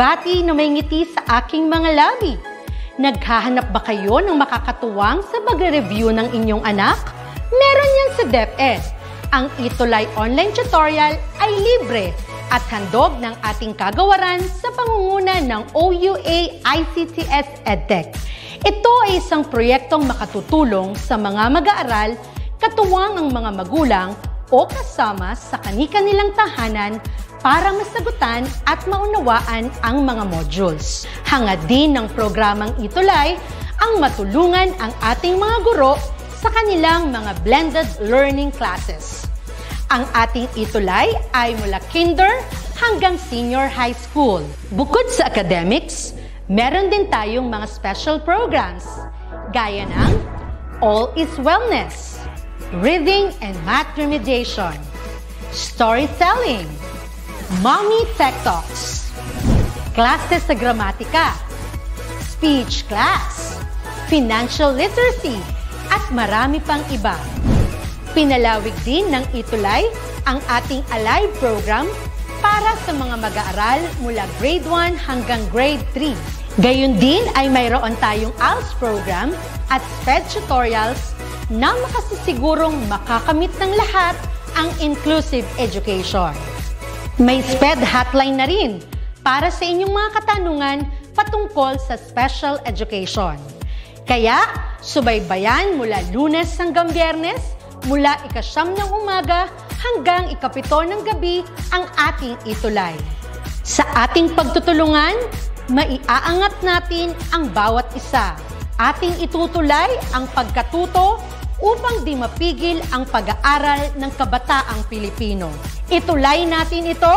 bumabati na may ngiti sa aking mga labi. Naghahanap ba kayo ng makakatuwang sa pagre-review ng inyong anak? Meron yan sa DepEd. Ang Itulay Online Tutorial ay libre at handog ng ating kagawaran sa pangunguna ng OUA ICTS EdTech. Ito ay isang proyektong makatutulong sa mga mag-aaral, katuwang ang mga magulang o kasama sa kani-kanilang tahanan para masagutan at maunawaan ang mga modules. Hangad din ng programang Itulay ang matulungan ang ating mga guro sa kanilang mga blended learning classes. Ang ating Itulay ay mula kinder hanggang senior high school. Bukod sa academics, meron din tayong mga special programs gaya ng All is Wellness, Reading and Math Remediation, Storytelling, Mommy Tech Talks. Classes sa gramatika, speech class, financial literacy, at marami pang iba. Pinalawig din ng Itulay ang ating Alive program para sa mga mag-aaral mula grade 1 hanggang grade 3. Gayun din ay mayroon tayong ALS program at SPED tutorials na makasisigurong makakamit ng lahat ang inclusive education. May SPED hotline na rin para sa inyong mga katanungan patungkol sa special education. Kaya, subaybayan mula lunes hanggang biyernes, mula ikasyam ng umaga hanggang ikapito ng gabi ang ating itulay. Sa ating pagtutulungan, maiaangat natin ang bawat isa. Ating itutulay ang pagkatuto upang di mapigil ang pag-aaral ng kabataang Pilipino. Itulay natin ito,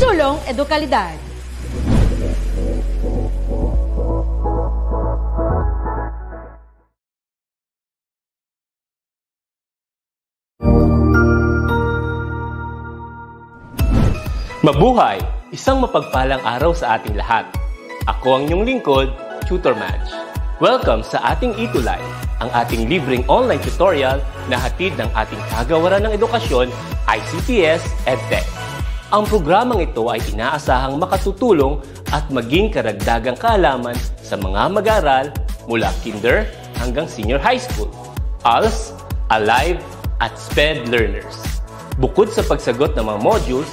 Sulong Edukalidad. Mabuhay! Isang mapagpalang araw sa ating lahat. Ako ang inyong lingkod, Tutor Match. Welcome sa ating Itulay, ang ating libreng online tutorial na hatid ng ating kagawaran ng edukasyon, ICTS EdTech. Ang programang ito ay inaasahang makatutulong at maging karagdagang kaalaman sa mga mag-aaral mula kinder hanggang senior high school, ALS, ALIVE, at SPED learners. Bukod sa pagsagot ng mga modules,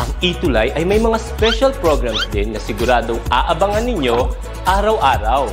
ang Itulay ay may mga special programs din na siguradong aabangan ninyo araw-araw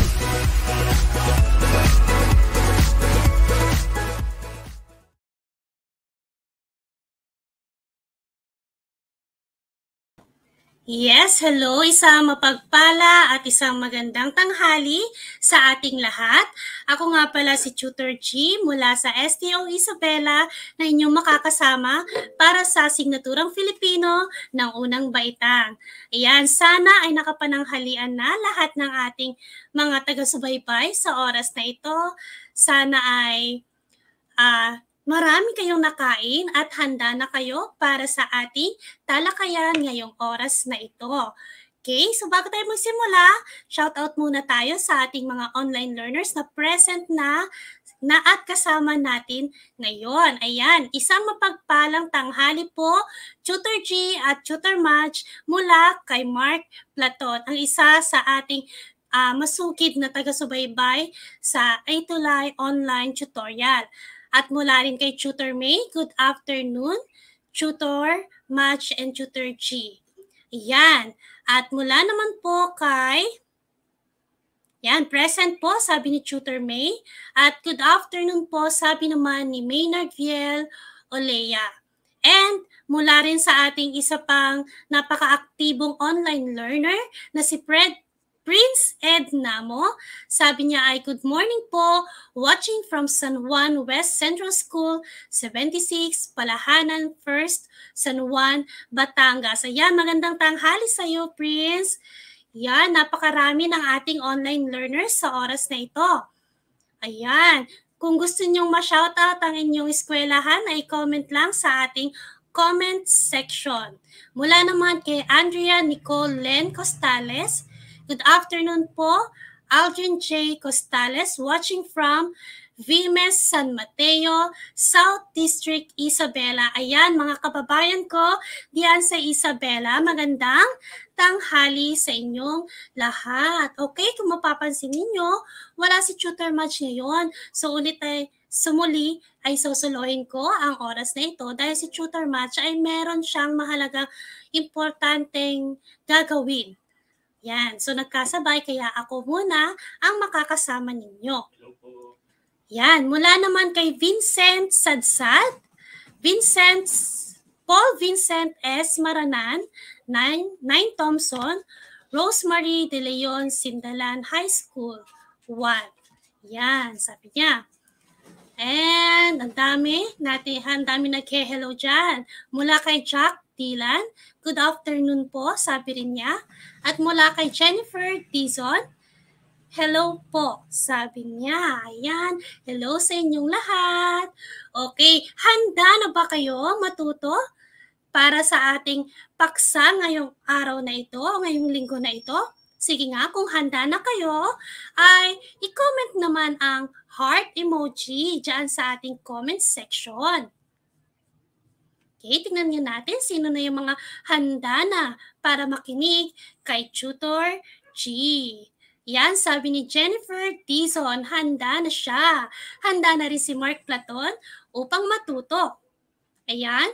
Yes, hello. Isang mapagpala at isang magandang tanghali sa ating lahat. Ako nga pala si Tutor G mula sa STO Isabela na inyong makakasama para sa Signaturang Filipino ng Unang Baitang. Ayan, sana ay nakapananghalian na lahat ng ating mga taga-subaybay sa oras na ito. Sana ay uh, Marami kayong nakain at handa na kayo para sa ating talakayan ngayong oras na ito. Okay, so bago tayo magsimula, shout out muna tayo sa ating mga online learners na present na na at kasama natin ngayon. Ayan, isang mapagpalang tanghali po, Tutor G at Tutor Match mula kay Mark Platon, ang isa sa ating uh, masukid na taga-subaybay sa Itulay Online Tutorial. At mula rin kay Tutor May, good afternoon, Tutor Match and Tutor G. Yan. At mula naman po kay yan, present po, sabi ni Tutor May. At good afternoon po, sabi naman ni Maynard Viel Olea. And mula rin sa ating isa pang napaka-aktibong online learner na si Fred Prince Edna Namo. Sabi niya ay, good morning po, watching from San Juan West Central School, 76, Palahanan First, San Juan, Batangas. Ayan, magandang tanghali sa iyo, Prince. Yan, napakarami ng ating online learners sa oras na ito. Ayan, kung gusto niyong ma-shoutout ang inyong eskwelahan, ay comment lang sa ating comment section. Mula naman kay Andrea Nicole Len Costales, Good afternoon po. Aldrin J. Costales watching from Vimes, San Mateo, South District, Isabela. Ayan, mga kababayan ko, diyan sa Isabela, magandang tanghali sa inyong lahat. Okay, kung mapapansin ninyo, wala si Tutor Match ngayon. So ulit ay sumuli ay susuloyin ko ang oras na ito dahil si Tutor Match ay meron siyang mahalagang importanteng gagawin yan. So nagkasabay kaya ako muna ang makakasama ninyo. Yan. Mula naman kay Vincent Sadsad. Vincent Paul Vincent S. Maranan, 9, 9 Thompson, Rosemary De Leon Sindalan High School, 1. Yan, sabi niya. And ang dami, natin, dami nag-hello dyan. Mula kay Jack Dilan. Good afternoon po, sabi rin niya. At mula kay Jennifer Dizon, Hello po, sabi niya. Ayan, hello sa inyong lahat. Okay, handa na ba kayo matuto para sa ating paksa ngayong araw na ito, ngayong linggo na ito? Sige nga, kung handa na kayo, ay i-comment naman ang heart emoji dyan sa ating comment section. Okay, tingnan niyo natin sino na yung mga handa na para makinig kay Tutor G. Yan, sabi ni Jennifer Tison, handa na siya. Handa na rin si Mark Platon upang matuto. Ayan,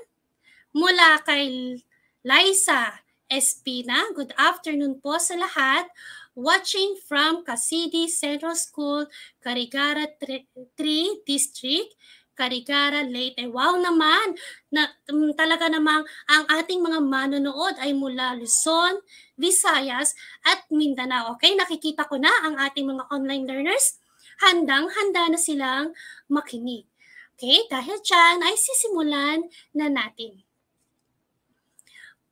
mula kay Liza Espina, good afternoon po sa lahat. Watching from Cassidy Central School, Carigara 3 District, Karikara, Leyte. Eh, wow naman! Na, um, talaga namang ang ating mga manonood ay mula Luzon, Visayas at Mindanao. Okay, nakikita ko na ang ating mga online learners. Handang-handa na silang makinig. Okay, dahil dyan ay sisimulan na natin.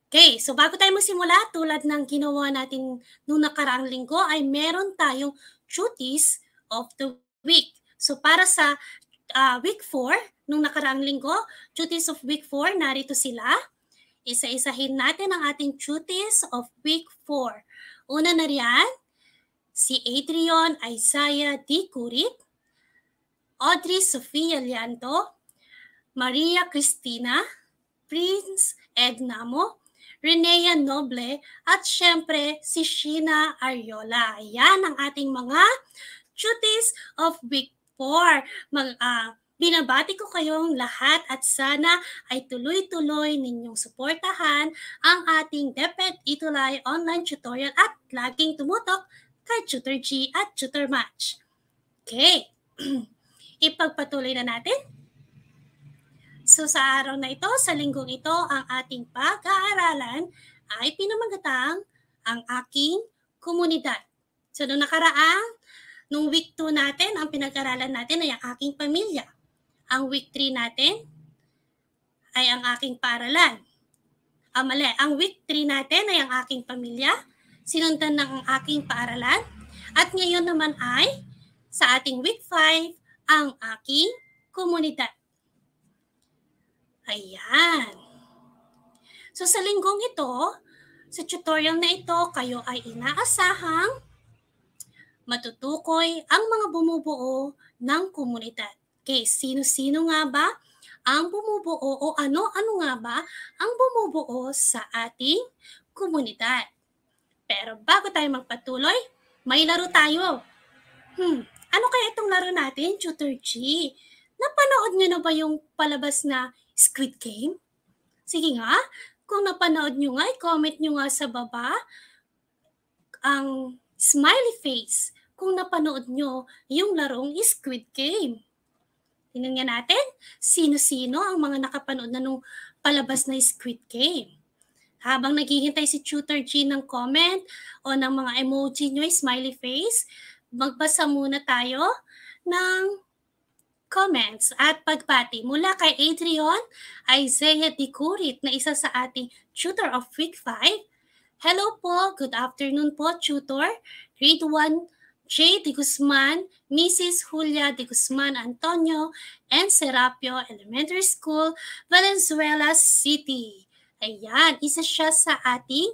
Okay, so bago tayo magsimula, tulad ng ginawa natin noong nakaraang linggo, ay meron tayong duties of the week. So para sa uh, week 4, nung nakaraang linggo, duties of week 4, narito sila. Isa-isahin natin ang ating duties of week 4. Una na riyan, si Adrian Isaiah D. Curit, Audrey Sofia Lianto, Maria Cristina, Prince Ednamo, Renea Noble, at syempre si Sheena Ariola. Ayan ang ating mga duties of week Mag, uh, binabati ko kayong lahat at sana ay tuloy-tuloy ninyong suportahan ang ating DepEd Itulay online tutorial at laging tumutok kay Tutor G at Tutor Match. Okay, ipagpatuloy na natin. So sa araw na ito, sa linggong ito, ang ating pag-aaralan ay pinamagatang ang aking komunidad. So noong nakaraang Nung week 2 natin, ang pinag-aralan natin ay ang aking pamilya. Ang week 3 natin ay ang aking paaralan. Ah, mali. Ang week 3 natin ay ang aking pamilya, sinundan ng ang aking paaralan. At ngayon naman ay sa ating week 5, ang aking komunidad. Ayan. So sa linggong ito, sa tutorial na ito, kayo ay inaasahang matutukoy ang mga bumubuo ng komunidad. Okay, sino-sino nga ba ang bumubuo o ano-ano nga ba ang bumubuo sa ating komunidad? Pero bago tayo magpatuloy, may laro tayo. Hmm, ano kaya itong laro natin, Tutor G? Napanood nyo na ba yung palabas na Squid Game? Sige nga, kung napanood nyo nga, comment nyo nga sa baba ang smiley face kung napanood nyo yung larong Squid Game. Tingnan nga natin, sino-sino ang mga nakapanood na nung palabas na Squid Game. Habang naghihintay si Tutor G ng comment o ng mga emoji nyo, smiley face, magbasa muna tayo ng comments at pagpati mula kay Adrian Isaiah Dikurit na isa sa ating tutor of week 5. Hello po, good afternoon po tutor. Grade 1 J. De Guzman, Mrs. Julia De Guzman Antonio, and Serapio Elementary School, Valenzuela City. Ayan, isa siya sa ating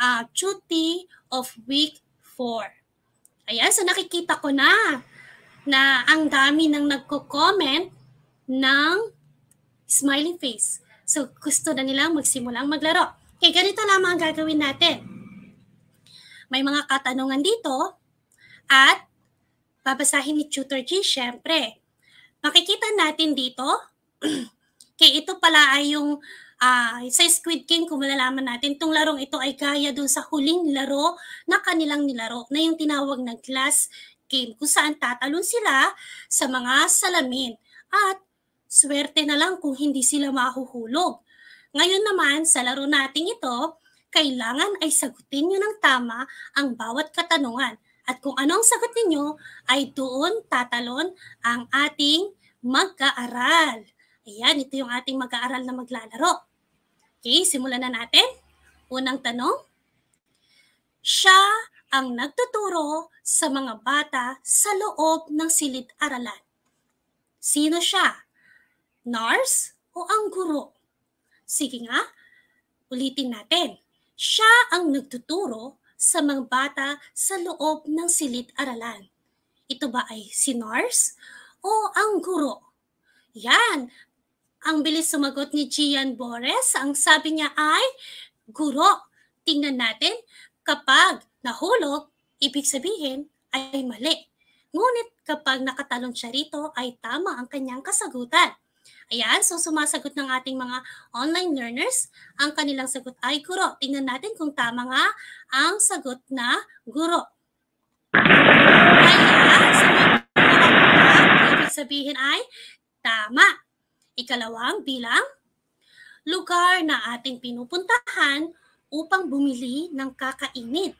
uh, duty of week 4. Ayan, so nakikita ko na na ang dami nang nagko-comment ng smiley face. So, gusto na nilang magsimulang maglaro. Okay, ganito lamang ang gagawin natin. May mga katanungan dito at babasahin ni Tutor G, syempre. Makikita natin dito, kay ito pala ay yung uh, sa Squid King, kung malalaman natin, itong larong ito ay gaya dun sa huling laro na kanilang nilaro, na yung tinawag na glass game, kung saan tatalon sila sa mga salamin. At swerte na lang kung hindi sila mahuhulog. Ngayon naman, sa laro nating ito, kailangan ay sagutin nyo ng tama ang bawat katanungan. At kung anong sagot ninyo ay doon tatalon ang ating mag-aaral. Ayan, ito yung ating mag-aaral na maglalaro. Okay, simulan na natin. Unang tanong, siya ang nagtuturo sa mga bata sa loob ng silid-aralan. Sino siya? Nurse o ang guro? Sige nga, ulitin natin. Siya ang nagtuturo sa mga bata sa loob ng silid-aralan. Ito ba ay si NARS o ang guro? Yan! Ang bilis sumagot ni Gian Bores, ang sabi niya ay, Guro, tingnan natin, kapag nahulog, ibig sabihin ay mali. Ngunit kapag nakatalon siya rito ay tama ang kanyang kasagutan. Ayan, so sumasagot ng ating mga online learners. Ang kanilang sagot ay guro. Tingnan natin kung tama nga ang sagot na guro. Ayan, so ibig sabihin ay tama. Ikalawang bilang lugar na ating pinupuntahan upang bumili ng kakainit.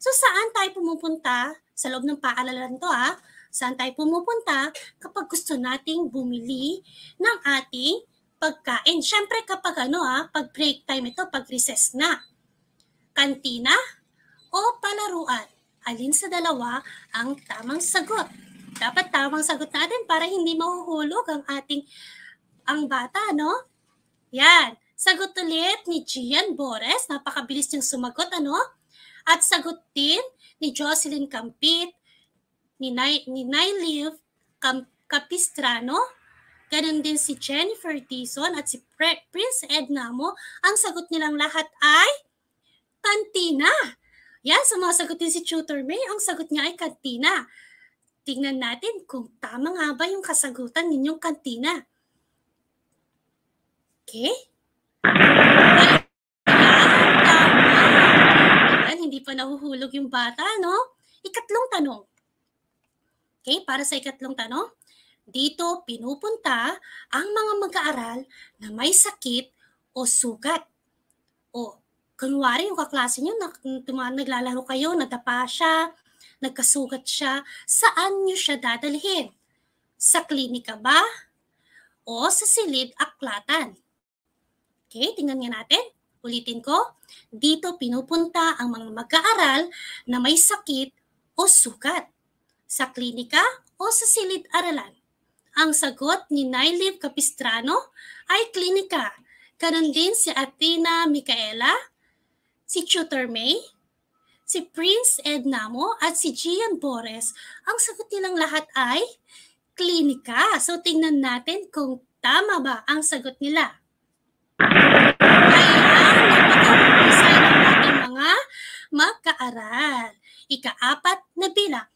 So saan tayo pumupunta? Sa loob ng paalala to ah Saan tayo pumupunta kapag gusto nating bumili ng ating pagkain? Siyempre kapag ano ha, ah, pag break time ito, pag recess na. Kantina o palaruan? Alin sa dalawa ang tamang sagot? Dapat tamang sagot natin para hindi mahuhulog ang ating ang bata, no? Yan. Sagot ulit ni Gian Bores. Napakabilis niyang sumagot, ano? At sagot din ni Jocelyn Campit ni, Ni ni Nyleaf Capistrano, ganun din si Jennifer Tison at si Pre Prince Edna mo, ang sagot nilang lahat ay kantina. Yan, yes, sumasagot din si Tutor May. Ang sagot niya ay kantina. Tingnan natin kung tama nga ba yung kasagutan ninyong kantina. Okay? Ayan, Ayan, hindi pa nahuhulog yung bata, no? Ikatlong tanong. Okay, para sa ikatlong tanong. Dito pinupunta ang mga mag-aaral na may sakit o sugat. O kunwari yung kaklase nyo, na, naglalaro kayo, nadapa siya, nagkasugat siya, saan nyo siya dadalhin? Sa klinika ba? O sa silid aklatan? Okay, tingnan nga natin. Ulitin ko. Dito pinupunta ang mga mag-aaral na may sakit o sugat. Sa klinika o sa silid-aralan? Ang sagot ni Nailib Capistrano ay klinika. Ganon din si Athena Micaela, si Tutor May, si Prince Ed Namo at si Gian Bores. Ang sagot nilang lahat ay klinika. So tingnan natin kung tama ba ang sagot nila. Ayan, napaka-umpisa ng ating mga magkaaral. Ikaapat na bilang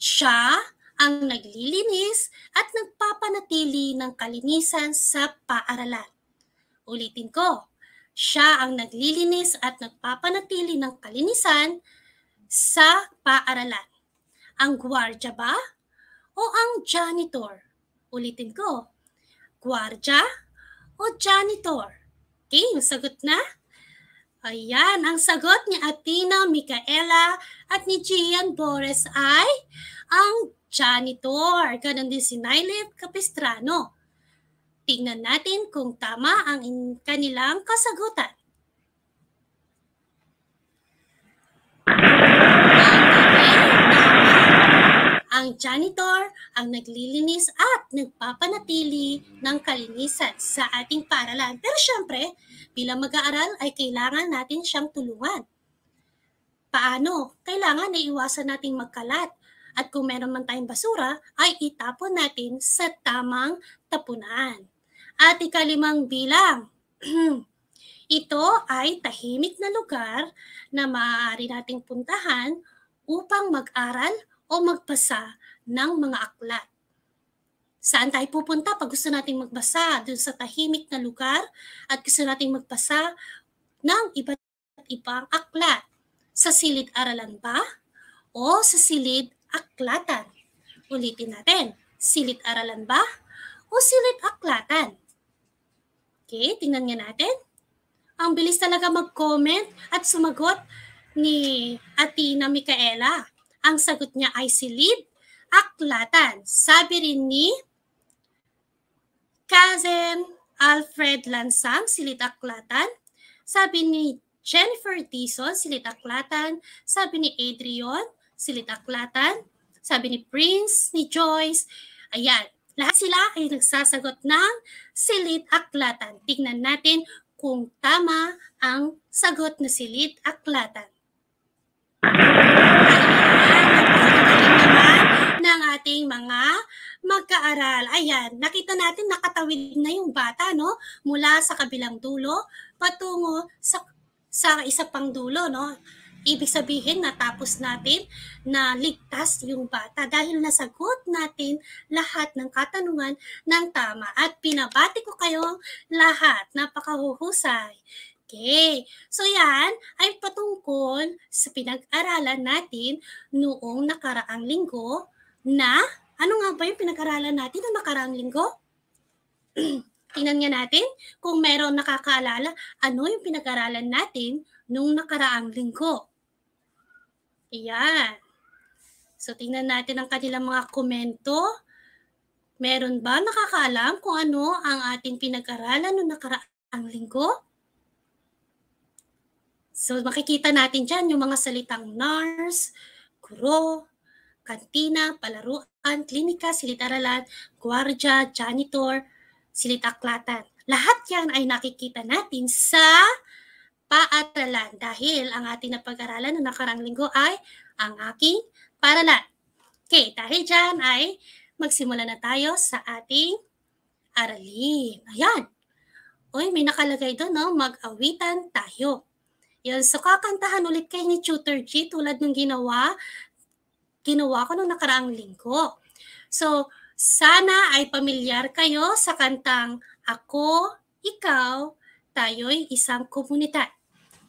siya ang naglilinis at nagpapanatili ng kalinisan sa paaralan. Ulitin ko, siya ang naglilinis at nagpapanatili ng kalinisan sa paaralan. Ang gwardya ba o ang janitor? Ulitin ko, gwardya o janitor? Okay, sagot na Ayan, ang sagot ni Athena Micaela at ni Gian Bores ay ang janitor. Ganon din si Nylet Capistrano. Tingnan natin kung tama ang kanilang kasagutan. ang janitor ang naglilinis at nagpapanatili ng kalinisan sa ating paralan. Pero siyempre, bilang mag-aaral ay kailangan natin siyang tulungan. Paano? Kailangan na iwasan nating magkalat at kung meron man tayong basura, ay itapon natin sa tamang tapunan. At ikalimang bilang, ito ay tahimik na lugar na maaari nating puntahan upang mag-aral o magbasa ng mga aklat. Saan tayo pupunta pag gusto nating magbasa? Doon sa tahimik na lugar at gusto nating magbasa ng iba't ibang aklat. Sa silid-aralan ba o sa silid-aklatan? Ulitin natin, silid-aralan ba o silid-aklatan? Okay, tingnan nga natin. Ang bilis talaga mag-comment at sumagot ni Atina Micaela. Ang sagot niya ay silid, aklatan. Sabi rin ni Kazen Alfred Lansang, silid aklatan. Sabi ni Jennifer Tison, silid aklatan. Sabi ni Adrian, silid aklatan. Sabi ni Prince, ni Joyce. Ayan, lahat sila ay nagsasagot ng silid aklatan. Tingnan natin kung tama ang sagot na silid aklatan. ating mga magkaaral. Ayan, nakita natin nakatawid na yung bata no mula sa kabilang dulo patungo sa sa isa pang dulo no. Ibig sabihin natapos natin na ligtas yung bata dahil nasagot natin lahat ng katanungan ng tama at pinabati ko kayong lahat. Napakahuhusay. Okay. So yan ay patungkol sa pinag-aralan natin noong nakaraang linggo na ano nga ba yung pinag-aralan natin ng nakaraang linggo? Tingnan nga natin kung meron nakakaalala ano yung pinag-aralan natin nung nakaraang linggo. Ayan. So, tingnan natin ang kanilang mga komento. Meron ba nakakaalam kung ano ang ating pinag-aralan nung nakaraang linggo? So, makikita natin dyan yung mga salitang NARS, GRO, kantina, palaruan, klinika, silid-aralan, gwardya, janitor, silid-aklatan. Lahat yan ay nakikita natin sa paaralan dahil ang ating napag-aralan na nakarang linggo ay ang aking paralan. Okay, dahil dyan ay magsimula na tayo sa ating aralin. Ayan. Uy, may nakalagay doon, no? Mag-awitan tayo. Yun, so kakantahan ulit kay ni Tutor G tulad ng ginawa ginawa ko noong nakaraang linggo. So, sana ay pamilyar kayo sa kantang Ako, Ikaw, Tayo'y Isang Komunidad.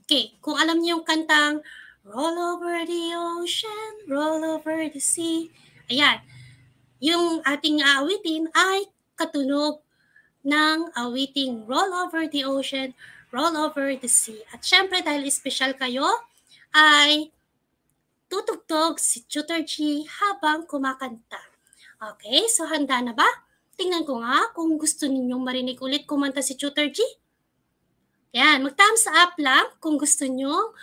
Okay, kung alam niyo yung kantang Roll over the ocean, roll over the sea. Ayan, yung ating aawitin ay katunog ng awiting Roll Over the Ocean, Roll Over the Sea. At syempre dahil special kayo, ay nagtutugtog si Tutor G habang kumakanta. Okay, so handa na ba? Tingnan ko nga kung gusto ninyong marinig ulit kumanta si Tutor G. Yan, mag-thumbs up lang kung gusto nyo.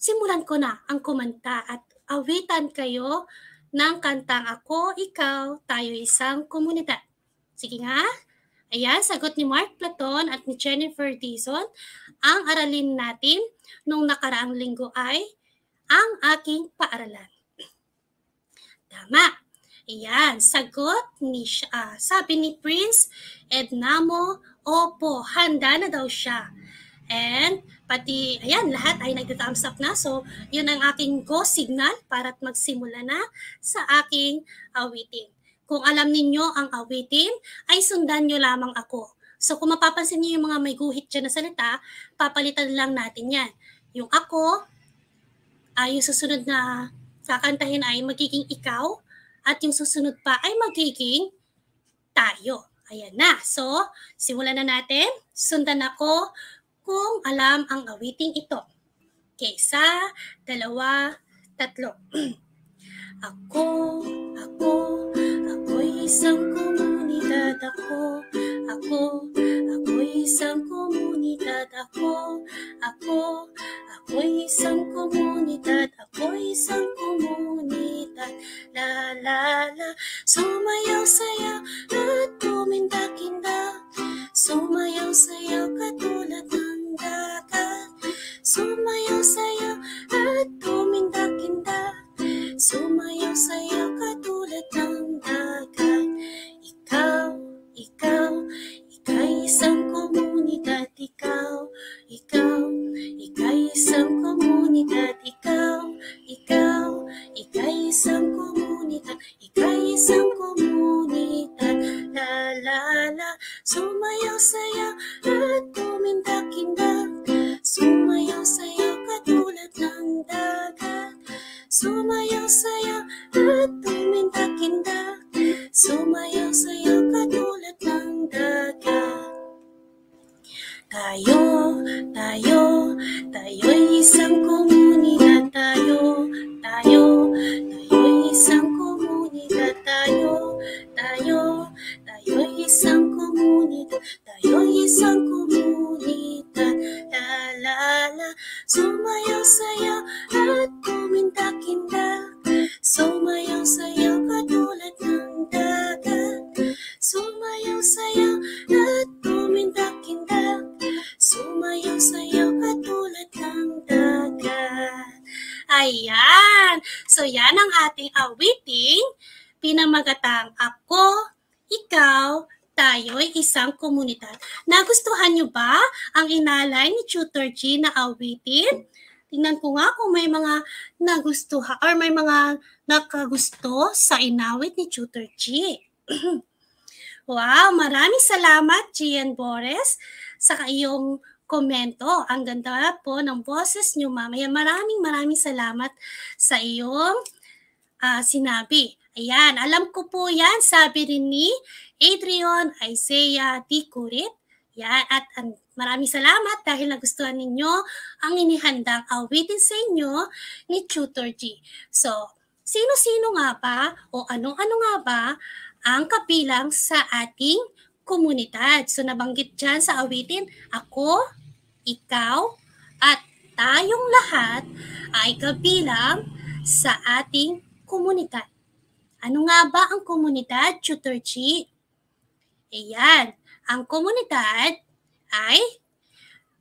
Simulan ko na ang kumanta at awitan kayo ng kantang Ako, Ikaw, Tayo Isang Komunidad. Sige nga, Ayan, sagot ni Mark Platon at ni Jennifer Dizon. Ang aralin natin nung nakaraang linggo ay ang aking paaralan? Tama. Ayan, sagot ni uh, sabi ni Prince Ednamo, opo, handa na daw siya. And pati, ayan, lahat ay nagta-thumbs up na. So, yun ang aking go signal para magsimula na sa aking awitin. Kung alam ninyo ang awitin, ay sundan nyo lamang ako. So, kung mapapansin niyo yung mga may guhit dyan na salita, papalitan lang natin yan. Yung ako, uh, yung susunod na kakantahin ay magiging ikaw at yung susunod pa ay magiging tayo. Ayan na. So, simulan na natin. Sundan ako kung alam ang awiting ito. Okay, isa, dalawa, tatlo. ako, ako, ako'y isang komunidad ako. Ako, ako'y isang komunidad. Ako, ako, ako'y isang komunidad. Ako'y isang komunidad. La la la, sumayaw saya at tumindakinda. Sumayaw sayaw katulad ng dagat. Sumayaw sayaw at tumindakinda. Sumayaw sayaw katulad ng isang komunidad ikaw, ikaw, ika'y isang komunidad ikaw, ikaw, ika'y isang komunidad, ika'y isang komunidad. La la la, sumayaw saya at kumindak-indak, sumayaw saya katulad ng dagat, sumayaw saya at kumindak-indak, sumayaw saya katulad ng dagat. Tayo, tayo, tayo'y isang komunidad tayo, tayo, tayo. isang komunidad. Nagustuhan nyo ba ang inalay ni Tutor G na awitin? Tingnan ko nga kung may mga nagustuhan or may mga nakagusto sa inawit ni Tutor G. wow, maraming salamat Gian Bores sa iyong komento. Ang ganda po ng boses niyo, ma'am. Maraming maraming salamat sa iyong uh, sinabi. Ayan, alam ko po yan, sabi rin ni Adrian Isaiah D. Curit. Yan, at um, maraming salamat dahil nagustuhan ninyo ang inihandang awitin sa inyo ni Tutor G. So, sino-sino nga ba o anong-ano nga ba ang kabilang sa ating komunidad? So, nabanggit dyan sa awitin, ako, ikaw, at tayong lahat ay kabilang sa ating komunidad. Ano nga ba ang komunidad, Tutor Chi? Ayan, ang komunidad ay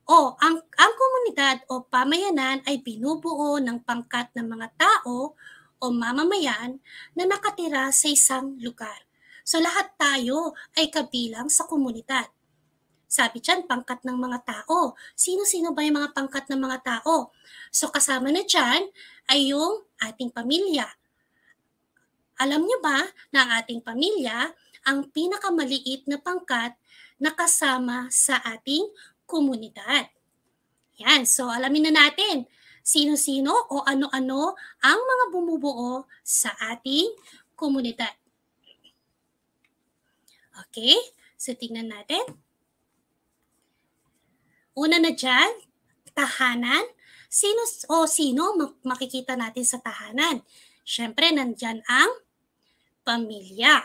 o ang ang komunidad o pamayanan ay binubuo ng pangkat ng mga tao o mamamayan na nakatira sa isang lugar. So lahat tayo ay kabilang sa komunidad. Sabi dyan, pangkat ng mga tao. Sino-sino ba yung mga pangkat ng mga tao? So kasama na dyan ay yung ating pamilya, alam niyo ba na ang ating pamilya ang pinakamaliit na pangkat na kasama sa ating komunidad? Yan, so alamin na natin sino-sino o ano-ano ang mga bumubuo sa ating komunidad. Okay, so tingnan natin. Una na dyan, tahanan. Sino o sino makikita natin sa tahanan? Siyempre, nandyan ang pamilya.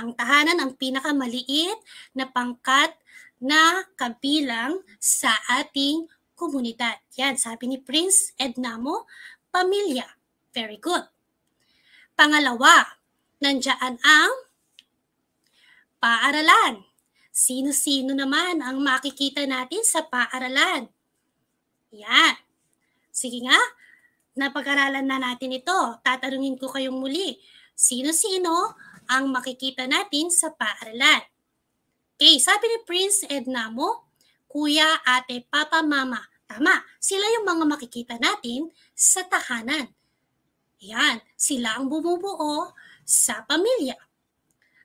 Ang tahanan ang pinakamaliit na pangkat na kabilang sa ating komunidad. Yan, sabi ni Prince Ednamo, pamilya. Very good. Pangalawa, nandiyan ang paaralan. Sino-sino naman ang makikita natin sa paaralan? Yan. Sige nga, napag-aralan na natin ito. Tatanungin ko kayong muli sino-sino ang makikita natin sa paaralan. Okay, sabi ni Prince Ednamo, Kuya, Ate, Papa, Mama. Tama, sila yung mga makikita natin sa tahanan. Yan, sila ang bumubuo sa pamilya.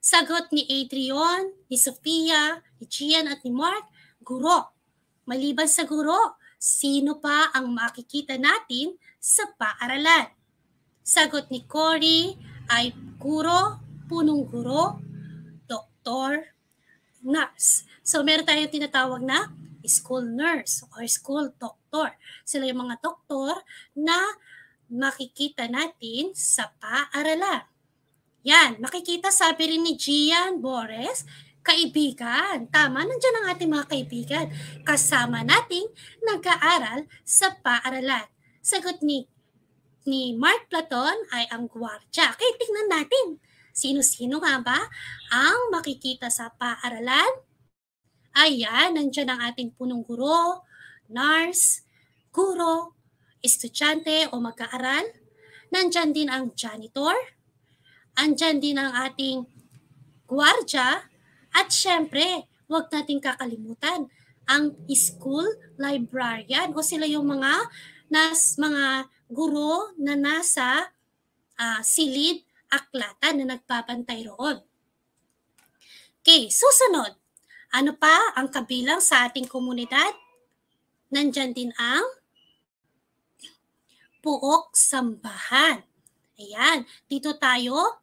Sagot ni Adrian, ni Sophia, ni Gian at ni Mark, guro. Maliban sa guro, sino pa ang makikita natin sa paaralan? Sagot ni Cory, ay guro, punong guro, doktor, nurse. So meron tayong tinatawag na school nurse or school doctor. Sila yung mga doktor na makikita natin sa paaralan. Yan, makikita sabi rin ni Gian Bores, kaibigan. Tama, nandiyan ang ating mga kaibigan. Kasama nating nag-aaral sa paaralan. Sagot ni ni Mark Platon ay ang gwardya. Kaya tingnan natin, sino-sino nga ba ang makikita sa paaralan? Ayan, nandiyan ang ating punong guro, nurse, guro, estudyante o mag-aaral. Nandiyan din ang janitor. Andyan din ang ating gwardya. At syempre, huwag nating kakalimutan ang school librarian o sila yung mga nas mga guro na nasa uh, silid aklatan na nagpapantay roon. Okay, susunod. Ano pa ang kabilang sa ating komunidad? Nandyan din ang puok sambahan. Ayan, dito tayo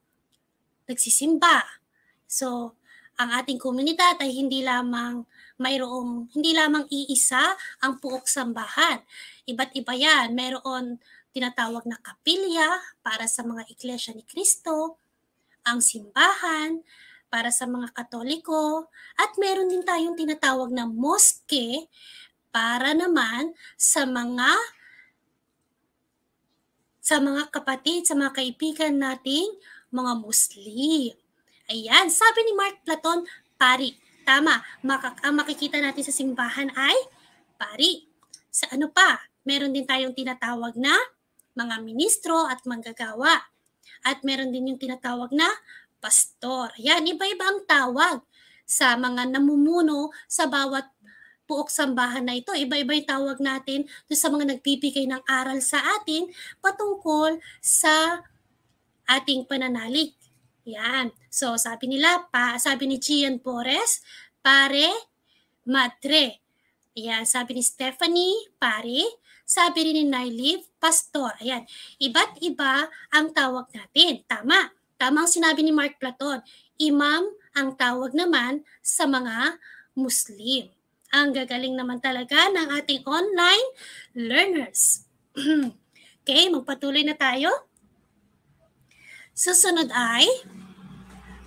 nagsisimba. So, ang ating komunidad ay hindi lamang mayroong, hindi lamang iisa ang puok sambahan. Iba't iba yan. Mayroon tinatawag na kapilya para sa mga iglesia ni Kristo, ang simbahan para sa mga katoliko, at meron din tayong tinatawag na moske para naman sa mga sa mga kapatid, sa mga kaibigan nating mga Muslim. Ayan, sabi ni Mark Platon, pari. Tama, makak- ang makikita natin sa simbahan ay pari. Sa ano pa? Meron din tayong tinatawag na mga ministro at manggagawa. At meron din yung tinatawag na pastor. Yan, iba-iba ang tawag sa mga namumuno sa bawat puok sambahan na ito. Iba-iba yung tawag natin sa mga nagbibigay ng aral sa atin patungkol sa ating pananalig. Yan. So, sabi nila, pa, sabi ni Gian Pores, pare, madre. Yan, sabi ni Stephanie, pare, sabi rin ni Nyleaf, pastor. Ayan, iba't iba ang tawag natin. Tama. Tama ang sinabi ni Mark Platon. Imam ang tawag naman sa mga Muslim. Ang gagaling naman talaga ng ating online learners. okay, magpatuloy na tayo. Susunod ay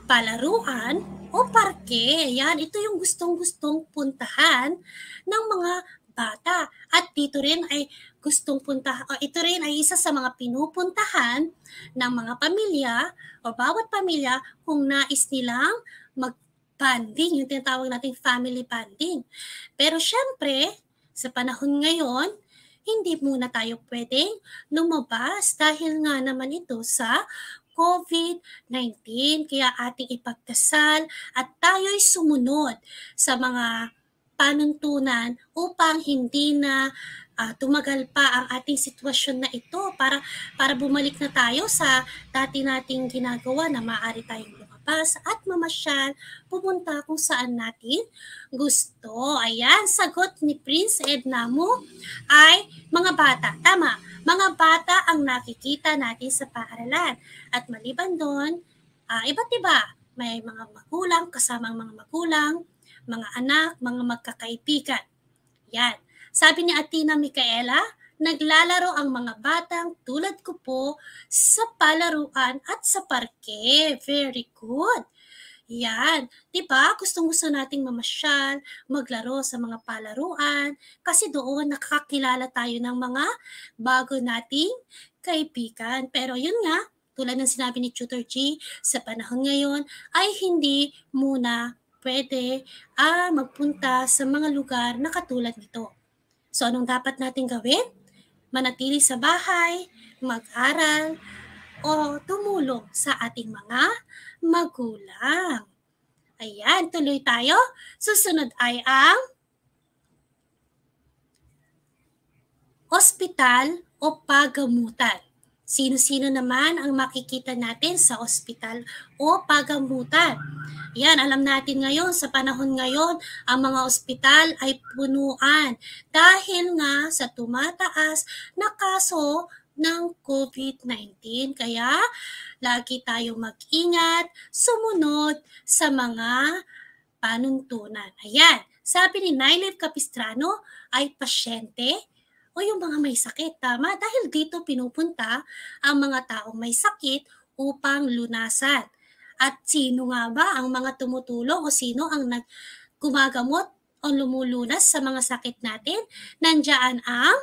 palaruan o parke. Yan, ito yung gustong-gustong puntahan ng mga bata. At dito rin ay gustong punta, o ito rin ay isa sa mga pinupuntahan ng mga pamilya o bawat pamilya kung nais nilang mag-banding, yung tinatawag nating family banding. Pero syempre, sa panahon ngayon, hindi muna tayo pwedeng lumabas dahil nga naman ito sa COVID-19. Kaya ating ipagdasal at tayo'y sumunod sa mga panuntunan upang hindi na uh, tumagal pa ang ating sitwasyon na ito para para bumalik na tayo sa dati nating ginagawa na maaari tayong lumabas at mamasyal pumunta kung saan natin gusto. Ayan, sagot ni Prince Edna mo ay mga bata. Tama, mga bata ang nakikita natin sa paaralan. At maliban doon, uh, ah, iba't iba, may mga magulang, kasamang mga magulang, mga anak, mga magkakaibigan. Yan. Sabi ni Atina Micaela, naglalaro ang mga batang tulad ko po sa palaruan at sa parke. Very good. Yan. Diba? Gustong-gusto nating mamasyal, maglaro sa mga palaruan kasi doon nakakilala tayo ng mga bago nating kaibigan. Pero yun nga, tulad ng sinabi ni Tutor G, sa panahon ngayon ay hindi muna pwede ang ah, magpunta sa mga lugar na katulad nito. So anong dapat natin gawin? Manatili sa bahay, mag-aral, o tumulong sa ating mga magulang. Ayan, tuloy tayo. Susunod ay ang ospital o paggamutan. Sino-sino naman ang makikita natin sa ospital o pagamutan? Yan, alam natin ngayon, sa panahon ngayon, ang mga ospital ay punuan dahil nga sa tumataas na kaso ng COVID-19. Kaya, lagi tayong mag-ingat, sumunod sa mga panuntunan. Ayan, sabi ni Nailef Capistrano ay pasyente o yung mga may sakit. Tama? Dahil dito pinupunta ang mga taong may sakit upang lunasan. At sino nga ba ang mga tumutulong o sino ang nag gumagamot o lumulunas sa mga sakit natin? Nandiyan ang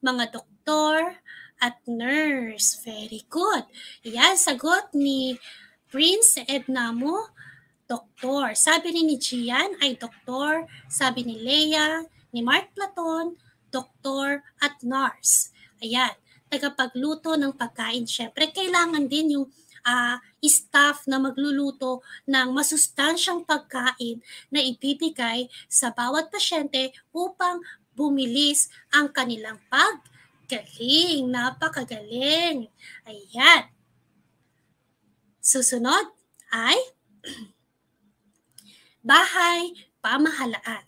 mga doktor at nurse. Very good. Yan, sagot ni Prince Ednamo, doktor. Sabi ni Gian ay doktor. Sabi ni Leia, ni Mark Platon, doktor at nurse. Ayan, tagapagluto ng pagkain. Siyempre, kailangan din yung uh, staff na magluluto ng masustansyang pagkain na ibibigay sa bawat pasyente upang bumilis ang kanilang paggaling. Napakagaling. Ayan. Susunod ay bahay pamahalaan.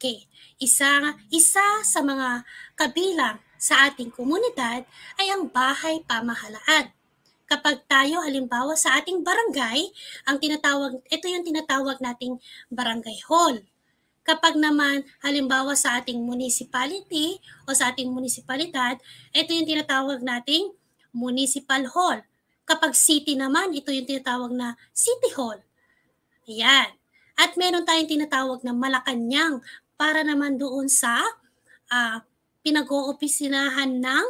Paranaque. Isa, isa sa mga kabilang sa ating komunidad ay ang bahay pamahalaan. Kapag tayo halimbawa sa ating barangay, ang tinatawag ito yung tinatawag nating barangay hall. Kapag naman halimbawa sa ating municipality o sa ating munisipalidad, ito yung tinatawag nating municipal hall. Kapag city naman, ito yung tinatawag na city hall. Ayan. At meron tayong tinatawag na Malacanang para naman doon sa uh, ah, pinag-oopisinahan ng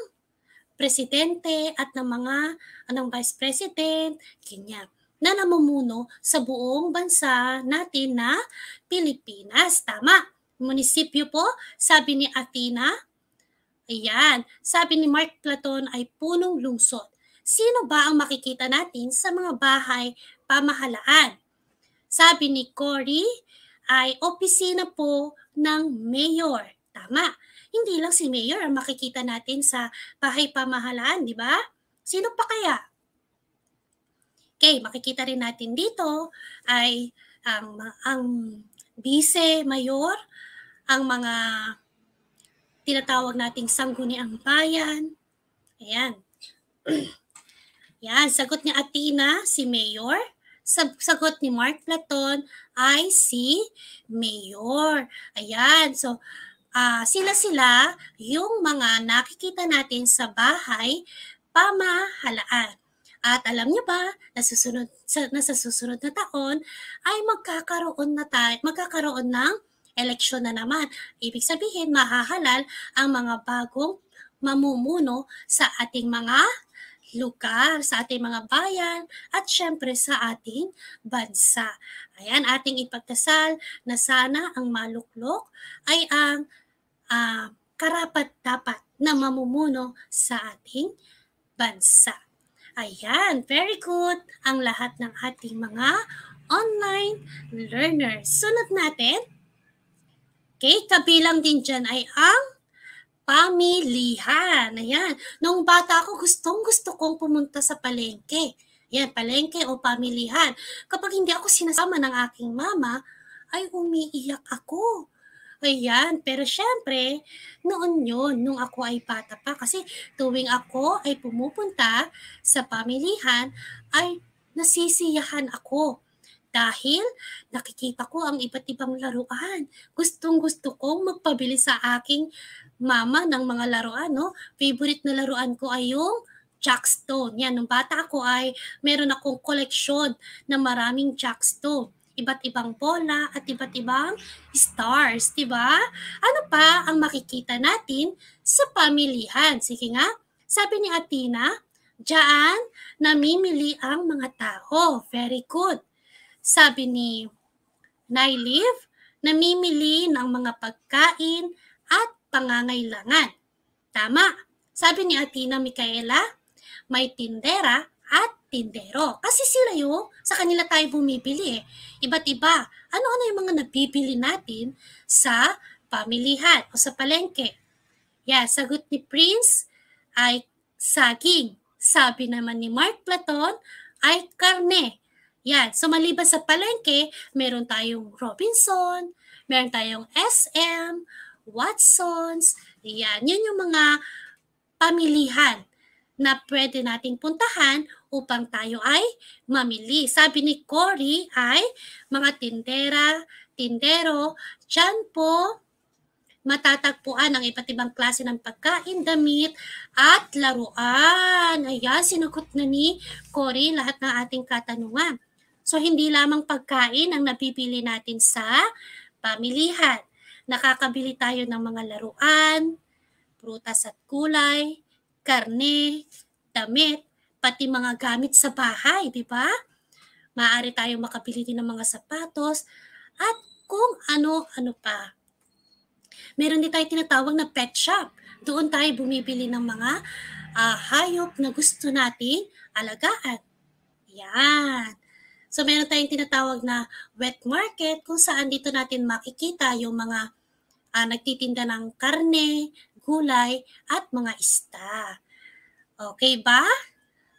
presidente at ng mga anong vice president, kanya na namumuno sa buong bansa natin na Pilipinas. Tama. Munisipyo po, sabi ni Athena. Ayan, sabi ni Mark Platon ay punong lungsod. Sino ba ang makikita natin sa mga bahay pamahalaan? Sabi ni Cory ay opisina po ng mayor. Tama. Hindi lang si mayor ang makikita natin sa bahay pamahalaan, di ba? Sino pa kaya? Okay, makikita rin natin dito ay ang ang vice mayor, ang mga tinatawag nating sangguniang bayan. Ayan. Yan, sagot ni Athena, si Mayor sagot ni Mark Platon ay si Mayor. Ayan, so uh, sila-sila yung mga nakikita natin sa bahay pamahalaan. At alam niyo ba, nasusunod, sa, na susunod na taon ay magkakaroon na tayo, magkakaroon ng eleksyon na naman. Ibig sabihin, mahahalal ang mga bagong mamumuno sa ating mga lugar, sa ating mga bayan, at syempre sa ating bansa. Ayan, ating ipagkasal na sana ang maluklok ay ang uh, ah, karapat-dapat na mamumuno sa ating bansa. Ayan, very good ang lahat ng ating mga online learners. Sunod natin. Okay, kabilang din dyan ay ang pamilihan. Ayan. Nung bata ako, gustong gusto kong pumunta sa palengke. Ayan, palengke o pamilihan. Kapag hindi ako sinasama ng aking mama, ay umiiyak ako. Ayan, pero syempre, noon yon nung ako ay bata pa. Kasi tuwing ako ay pumupunta sa pamilihan, ay nasisiyahan ako. Dahil nakikita ko ang iba't ibang laruan. Gustong gusto kong magpabili sa aking mama ng mga laruan, no? Favorite na laruan ko ay yung Chuckstone. Yan, nung bata ako ay meron akong koleksyon na maraming Chuckstone iba't ibang bola at iba't ibang stars, 'di ba? Ano pa ang makikita natin sa pamilihan? Sige nga. Sabi ni Athena, diyan namimili ang mga tao. Very good. Sabi ni Nyleaf, namimili ng mga pagkain pangangailangan. Tama. Sabi ni Athena Michaela, may tindera at tindero. Kasi sila yung sa kanila tayo bumibili eh. Iba't iba. Ano-ano yung mga nabibili natin sa pamilihan o sa palengke? Yeah, sagot ni Prince ay saging. Sabi naman ni Mark Platon ay karne. Yan. So maliban sa palengke, meron tayong Robinson, meron tayong SM, Watsons. Ayan, yan yung mga pamilihan na pwede nating puntahan upang tayo ay mamili. Sabi ni Cory ay mga tindera, tindero, dyan po matatagpuan ang iba't ibang klase ng pagkain, damit, at laruan. Ayan, sinagot na ni Cory lahat ng ating katanungan. So, hindi lamang pagkain ang nabibili natin sa pamilihan. Nakakabili tayo ng mga laruan, prutas at kulay, karne, damit, pati mga gamit sa bahay, di ba? Maaari tayong makabili din ng mga sapatos at kung ano-ano pa. Meron din tayo tinatawag na pet shop. Doon tayo bumibili ng mga uh, hayop na gusto natin alagaan. Yan. So meron tayong tinatawag na wet market kung saan dito natin makikita yung mga uh, nagtitinda ng karne, gulay, at mga ista. Okay ba?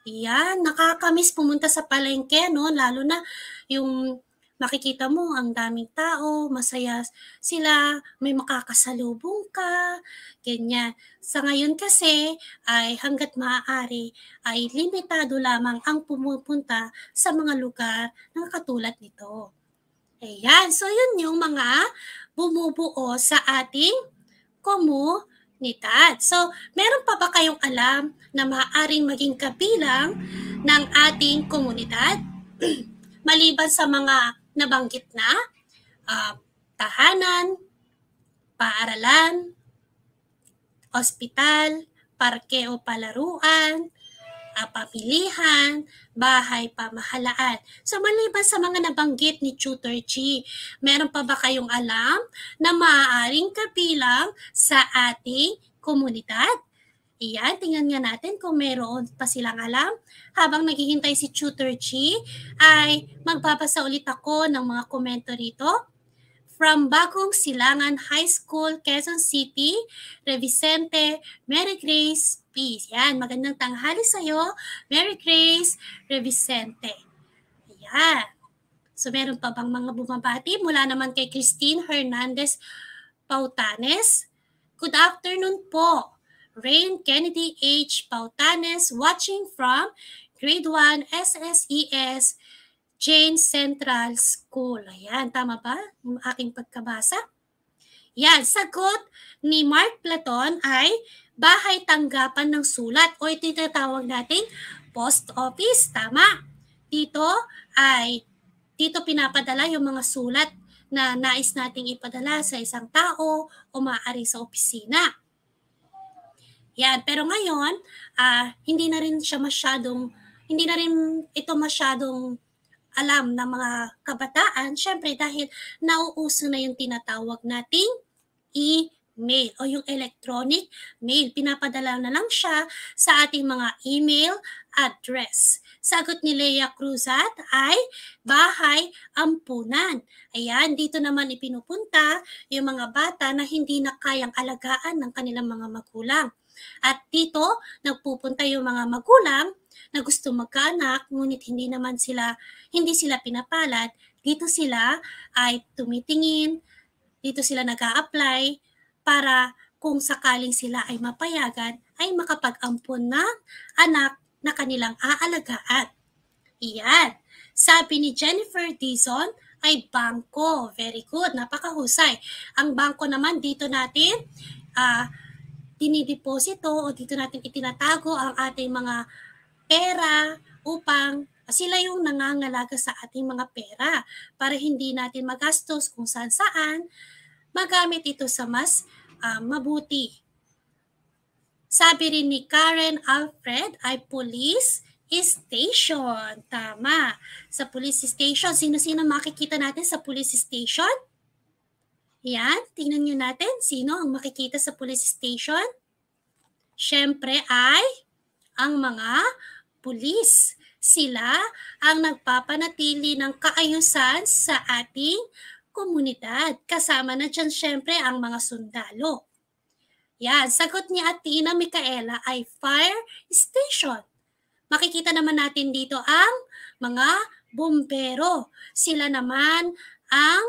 Yan, nakakamis pumunta sa palengke, no? Lalo na yung makikita mo ang daming tao, masaya sila, may makakasalubong ka, ganyan. Sa ngayon kasi ay hanggat maaari ay limitado lamang ang pumupunta sa mga lugar ng katulad nito. Ayan, so yun yung mga bumubuo sa ating komunidad. So, meron pa ba kayong alam na maaaring maging kabilang ng ating komunidad? Maliban sa mga nabanggit na uh, tahanan, paaralan, ospital, parke o palaruan, uh, papilihan, bahay, pamahalaan. So maliban sa mga nabanggit ni Tutor G, meron pa ba kayong alam na maaaring kapilang sa ating komunidad? Iyan, tingnan nga natin kung meron pa silang alam. Habang naghihintay si Tutor G, ay magbabasa ulit ako ng mga komento rito. From Bagong Silangan High School, Quezon City, Revisente, Mary Grace Peace. Yan, magandang tanghali sa iyo. Mary Grace Revisente. Ayan. So, meron pa bang mga bumabati? Mula naman kay Christine Hernandez Pautanes. Good afternoon po. Rain Kennedy H. Pautanes watching from Grade 1 SSES e Jane Central School. Ayan, tama ba ang aking pagkabasa? Yan, sagot ni Mark Platon ay bahay tanggapan ng sulat o itinatawag tinatawag nating post office. Tama. Dito ay dito pinapadala yung mga sulat na nais nating ipadala sa isang tao o maaari sa opisina. Yan. Pero ngayon, uh, hindi na rin siya masyadong, hindi na rin ito masyadong alam ng mga kabataan. Siyempre dahil nauuso na yung tinatawag nating e mail o yung electronic mail. Pinapadala na lang siya sa ating mga email address. Sagot ni Lea Cruzat ay bahay ampunan. Ayan, dito naman ipinupunta yung mga bata na hindi na kayang alagaan ng kanilang mga magulang. At dito, nagpupunta yung mga magulang na gusto magkaanak, ngunit hindi naman sila, hindi sila pinapalad. Dito sila ay tumitingin, dito sila nag apply para kung sakaling sila ay mapayagan, ay makapag-ampon ng anak na kanilang aalagaan. Iyan. Sabi ni Jennifer Dizon ay bangko. Very good. Napakahusay. Ang bangko naman dito natin uh, dinideposito o dito natin itinatago ang ating mga pera upang sila yung nangangalaga sa ating mga pera para hindi natin magastos kung saan saan magamit ito sa mas uh, mabuti. Sabi rin ni Karen Alfred ay police station. Tama. Sa police station, sino-sino makikita natin sa police station? Yan, tingnan nyo natin sino ang makikita sa police station. Siyempre ay ang mga pulis. Sila ang nagpapanatili ng kaayusan sa ating komunidad. Kasama na dyan syempre ang mga sundalo. Yan, sagot ni Athena Micaela ay fire station. Makikita naman natin dito ang mga bombero. Sila naman ang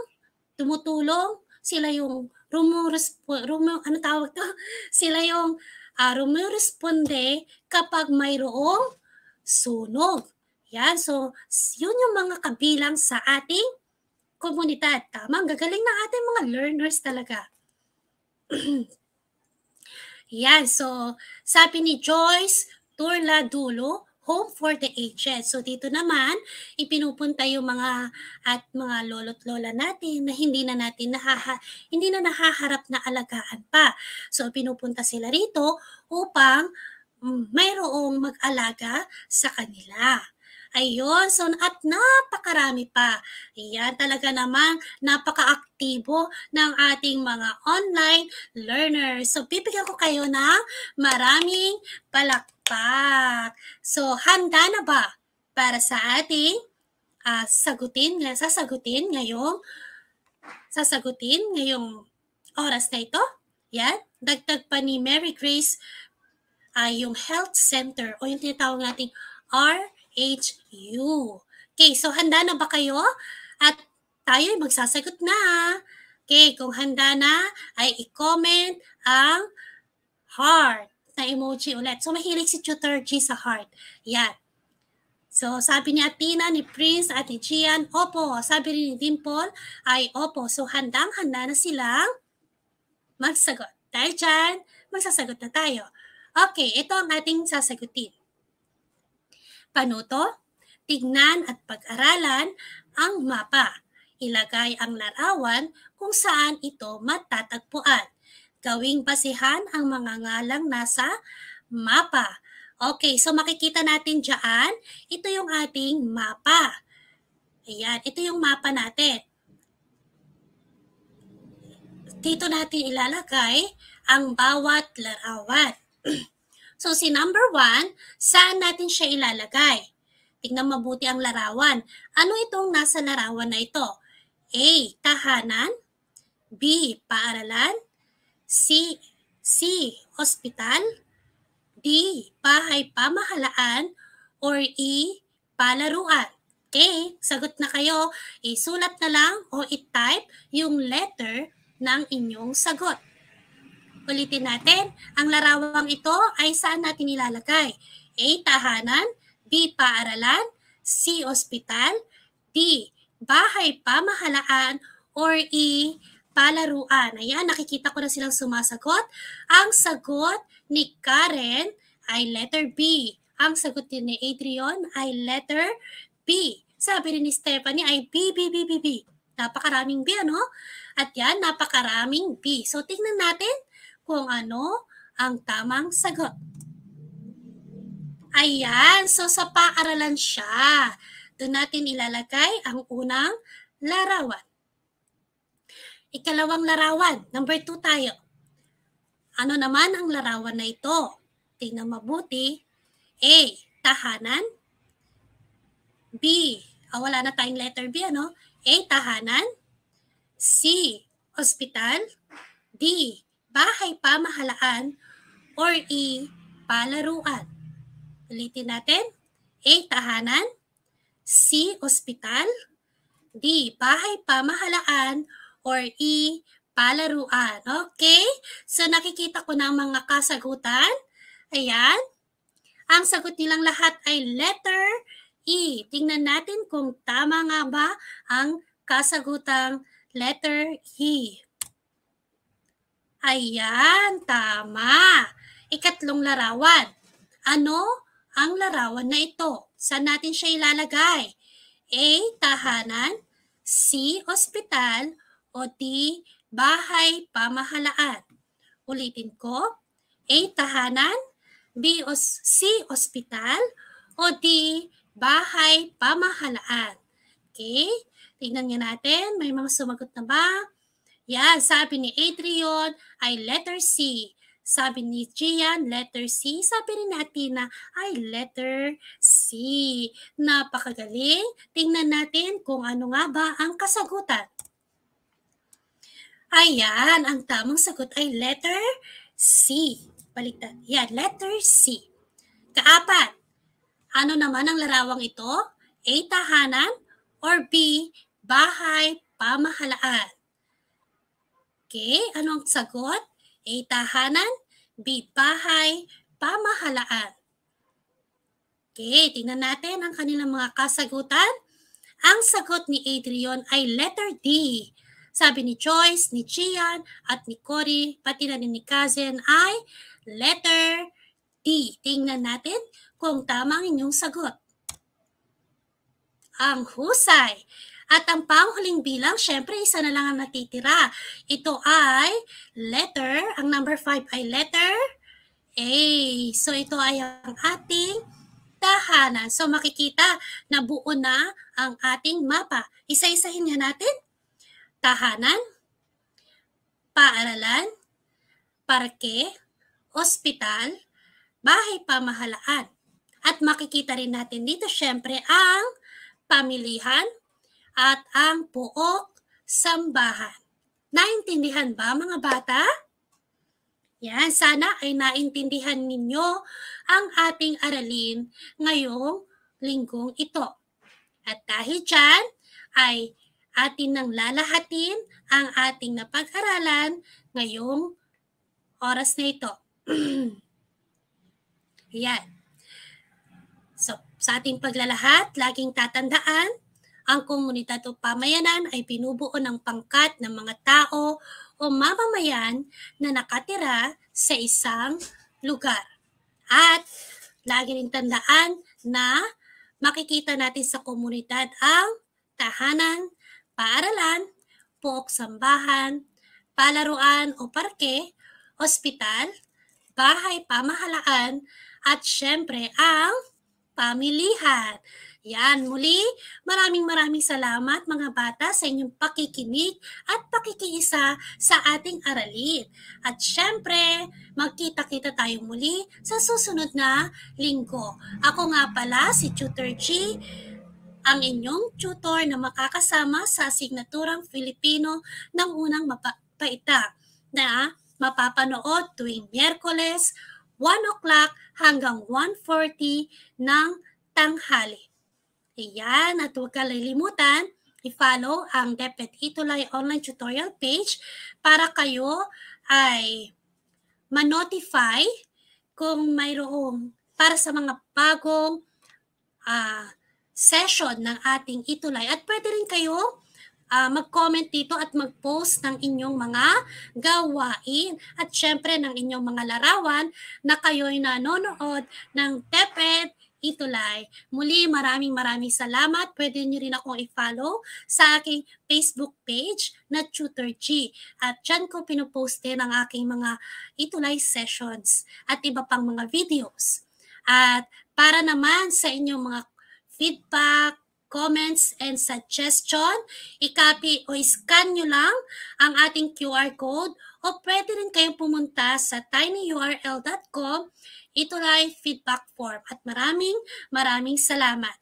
tumutulong, sila yung rumuresponde, rumu, ano tawag to? Sila yung uh, ah, rumuresponde kapag mayroong sunog. Yan, so yun yung mga kabilang sa ating komunidad. Tama, ang gagaling ng ating mga learners talaga. Yan, so sabi ni Joyce Turla Dulo, Home for the Ages. So dito naman, ipinupunta yung mga at mga lolo't lola natin na hindi na natin nahaha, hindi na nahaharap na alagaan pa. So pinupunta sila rito upang mm, mayroong mag-alaga sa kanila. Ayun, so at napakarami pa. Ayan, talaga namang napaka-aktibo ng ating mga online learners. So bibigyan ko kayo ng maraming palakpak. So handa na ba para sa ating uh, sagutin, sasagutin ngayong sasagutin ngayong oras na ito? Yan, dagdag pa ni Mary Grace uh, yung health center o yung tinatawag nating R H-U. Okay, so handa na ba kayo? At tayo ay magsasagot na. Okay, kung handa na, ay i-comment ang heart na emoji ulit. So, mahilig si Tutor G sa heart. Yan. So, sabi ni Athena, ni Prince, at ni Gian, opo. Sabi rin ni Dimple, ay opo. So, handang-handa na silang magsagot. Dahil dyan, magsasagot na tayo. Okay, ito ang ating sasagutin. Panuto, tignan at pag-aralan ang mapa. Ilagay ang larawan kung saan ito matatagpuan. Gawing basihan ang mga ngalang nasa mapa. Okay, so makikita natin dyan, ito yung ating mapa. Ayan, ito yung mapa natin. Dito natin ilalagay ang bawat larawan. So si number 1, saan natin siya ilalagay? Tingnan mabuti ang larawan. Ano itong nasa larawan na ito? A. Tahanan B. Paaralan C. C. Hospital D. Bahay pamahalaan or E. Palaruan. Okay, sagot na kayo. Isulat na lang o i-type yung letter ng inyong sagot. Ulitin natin, ang larawang ito ay saan natin ilalagay? A. Tahanan, B. Paaralan, C. Ospital, D. Bahay pamahalaan, or E. Palaruan. Ayan, nakikita ko na silang sumasagot. Ang sagot ni Karen ay letter B. Ang sagot ni Adrian ay letter B. Sabi rin ni Stephanie ay B, B, B, B, B. Napakaraming B, ano? At yan, napakaraming B. So, tingnan natin kung ano ang tamang sagot. Ayan, so sa paaralan siya. Doon natin ilalagay ang unang larawan. Ikalawang larawan, number 2 tayo. Ano naman ang larawan na ito? Tingnan mabuti. A, tahanan. B, oh, wala na tayong letter B, ano? A, tahanan. C, hospital. D, bahay pamahalaan or E, palaruan. Ulitin natin. A, tahanan. C, ospital. D, bahay pamahalaan or E, palaruan. Okay? So nakikita ko na ang mga kasagutan. Ayan. Ang sagot nilang lahat ay letter E. Tingnan natin kung tama nga ba ang kasagutang letter E. Ayan, tama. Ikatlong larawan. Ano ang larawan na ito? Saan natin siya ilalagay? A. Tahanan. C. Ospital. O D. Bahay pamahalaan. Ulitin ko. A. Tahanan. B. Os C. Ospital. O D. Bahay pamahalaan. Okay? Tingnan nga natin. May mga sumagot na ba? Yan, sabi ni Adrian ay letter C. Sabi ni Gian, letter C. Sabi ni Natina ay letter C. Napakagaling. Tingnan natin kung ano nga ba ang kasagutan. Ayan, ang tamang sagot ay letter C. Baliktad. Yan, letter C. Kaapat, ano naman ang larawang ito? A. Tahanan or B. Bahay pamahalaan. Okay, anong sagot? A. Tahanan. B. Bahay. Pamahalaan. Okay, tingnan natin ang kanilang mga kasagutan. Ang sagot ni Adrian ay letter D. Sabi ni Joyce, ni Gian, at ni Cory, pati na ni Kazen ay letter D. Tingnan natin kung tama ang inyong sagot. Ang husay. At ang panghuling bilang, syempre isa na lang ang natitira. Ito ay letter, ang number 5 ay letter A. So ito ay ang ating tahanan. So makikita na buo na ang ating mapa. Isa-isahin nga natin. Tahanan, paaralan, parke, ospital, bahay pamahalaan. At makikita rin natin dito syempre ang pamilihan, at ang buok sambahan. Naintindihan ba mga bata? Yan, sana ay naintindihan ninyo ang ating aralin ngayong linggong ito. At kahit dyan ay atin nang lalahatin ang ating napag-aralan ngayong oras na ito. Yan. So, sa ating paglalahat, laging tatandaan ang komunidad o pamayanan ay binubuo ng pangkat ng mga tao o mamamayan na nakatira sa isang lugar. At lagi rin tandaan na makikita natin sa komunidad ang tahanan, paaralan, puok sambahan, palaruan o parke, ospital, bahay pamahalaan, at syempre ang pamilihan. Yan, muli, maraming maraming salamat mga bata sa inyong pakikinig at pakikiisa sa ating aralin. At syempre, magkita-kita tayo muli sa susunod na linggo. Ako nga pala si Tutor G, ang inyong tutor na makakasama sa asignaturang Filipino ng unang mapaita na mapapanood tuwing Miyerkules, 1 o'clock hanggang 1.40 ng tanghali. Ayan, at huwag kalilimutan, i-follow ang DepEd Itulay online tutorial page para kayo ay ma-notify kung mayroong para sa mga bagong uh, session ng ating Itulay. At pwede rin kayo uh, mag-comment dito at mag-post ng inyong mga gawain at syempre ng inyong mga larawan na kayo'y nanonood ng DepEd Itulay. Muli, maraming maraming salamat. Pwede nyo rin akong i-follow sa aking Facebook page na Tutor G. At dyan ko pinupost din ang aking mga Itulay sessions at iba pang mga videos. At para naman sa inyong mga feedback, comments, and suggestion, i-copy o scan nyo lang ang ating QR code o pwede rin kayong pumunta sa tinyurl.com ito Itulay feedback form. At maraming maraming salamat.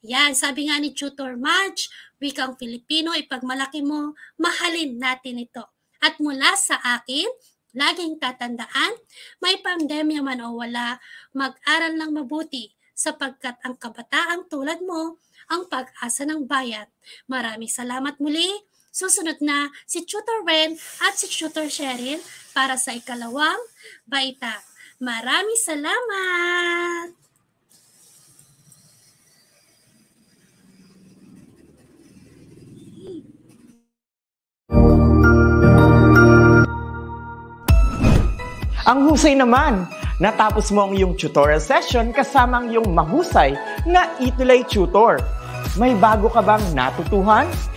Yan, sabi nga ni Tutor March, wikang Filipino, ipagmalaki mo, mahalin natin ito. At mula sa akin, laging tatandaan, may pandemya man o wala, mag-aral ng mabuti sapagkat ang kabataang tulad mo ang pag-asa ng bayan. Maraming salamat muli. Susunod na si Tutor Ren at si Tutor Sheryl para sa ikalawang baita. Marami salamat! Ang husay naman! Natapos mo ang iyong tutorial session kasama ang iyong mahusay na Itulay Tutor. May bago ka bang natutuhan?